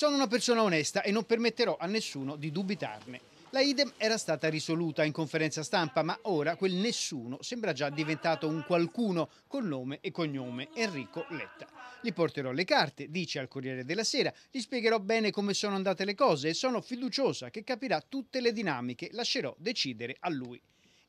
Sono una persona onesta e non permetterò a nessuno di dubitarne. La idem era stata risoluta in conferenza stampa, ma ora quel nessuno sembra già diventato un qualcuno con nome e cognome Enrico Letta. Gli porterò le carte, dice al Corriere della Sera, gli spiegherò bene come sono andate le cose e sono fiduciosa che capirà tutte le dinamiche, lascerò decidere a lui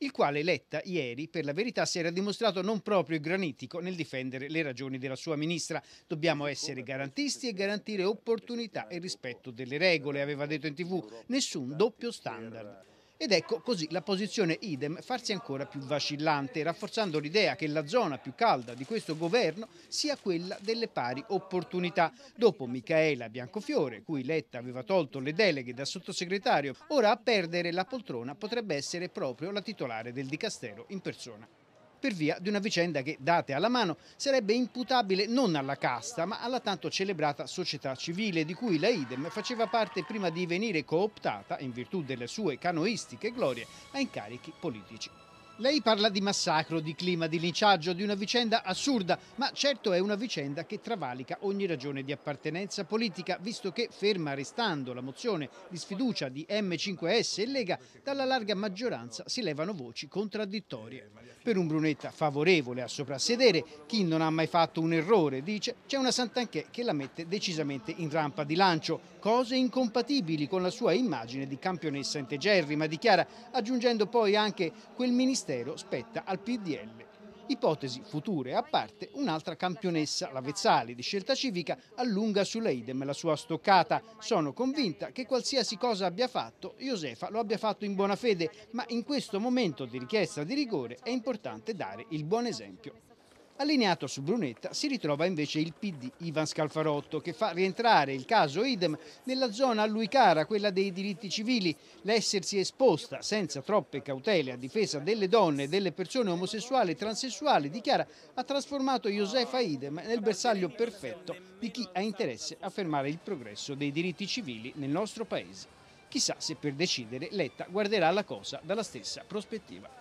il quale Letta ieri per la verità si era dimostrato non proprio granitico nel difendere le ragioni della sua ministra. Dobbiamo essere garantisti e garantire opportunità e rispetto delle regole, aveva detto in tv, nessun doppio standard. Ed ecco così la posizione idem farsi ancora più vacillante, rafforzando l'idea che la zona più calda di questo governo sia quella delle pari opportunità. Dopo Michaela Biancofiore, cui Letta aveva tolto le deleghe da sottosegretario, ora a perdere la poltrona potrebbe essere proprio la titolare del dicastero in persona per via di una vicenda che, date alla mano, sarebbe imputabile non alla casta, ma alla tanto celebrata società civile di cui la Idem faceva parte prima di venire cooptata, in virtù delle sue canoistiche glorie, a incarichi politici. Lei parla di massacro, di clima, di linciaggio, di una vicenda assurda, ma certo è una vicenda che travalica ogni ragione di appartenenza politica, visto che, ferma restando la mozione di sfiducia di M5S e Lega, dalla larga maggioranza si levano voci contraddittorie. Per un Brunetta favorevole a soprassedere, chi non ha mai fatto un errore, dice, c'è una Santanchè che la mette decisamente in rampa di lancio, cose incompatibili con la sua immagine di campionessa integerrima, dichiara, aggiungendo poi anche quel ministero Ministero spetta al PDL. Ipotesi future a parte, un'altra campionessa, la Vezzali di Scelta Civica, allunga idem la sua stoccata. Sono convinta che qualsiasi cosa abbia fatto, Josefa lo abbia fatto in buona fede, ma in questo momento di richiesta di rigore è importante dare il buon esempio. Allineato su Brunetta si ritrova invece il PD Ivan Scalfarotto che fa rientrare il caso idem nella zona a lui cara, quella dei diritti civili, l'essersi esposta senza troppe cautele a difesa delle donne e delle persone omosessuali e transessuali, dichiara ha trasformato Josefa idem nel bersaglio perfetto di chi ha interesse a fermare il progresso dei diritti civili nel nostro paese. Chissà se per decidere Letta guarderà la cosa dalla stessa prospettiva.